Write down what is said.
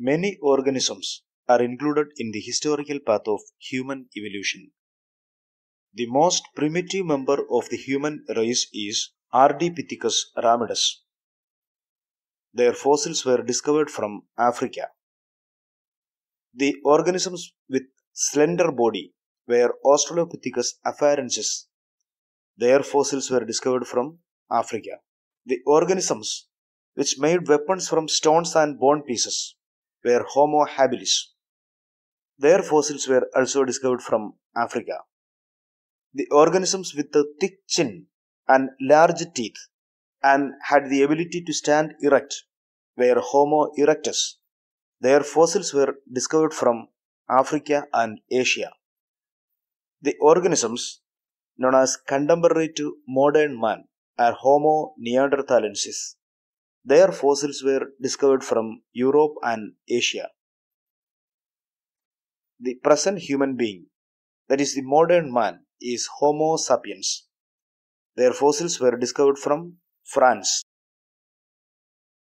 Many organisms are included in the historical path of human evolution. The most primitive member of the human race is Ardipithecus ramidus. Their fossils were discovered from Africa. The organisms with slender body were Australopithecus afarensis. Their fossils were discovered from Africa. The organisms which made weapons from stones and bone pieces were Homo habilis. Their fossils were also discovered from Africa. The organisms with a thick chin and large teeth and had the ability to stand erect were Homo erectus. Their fossils were discovered from Africa and Asia. The organisms known as contemporary to modern man are Homo neanderthalensis. Their fossils were discovered from Europe and Asia. The present human being, that is the modern man, is Homo sapiens. Their fossils were discovered from France.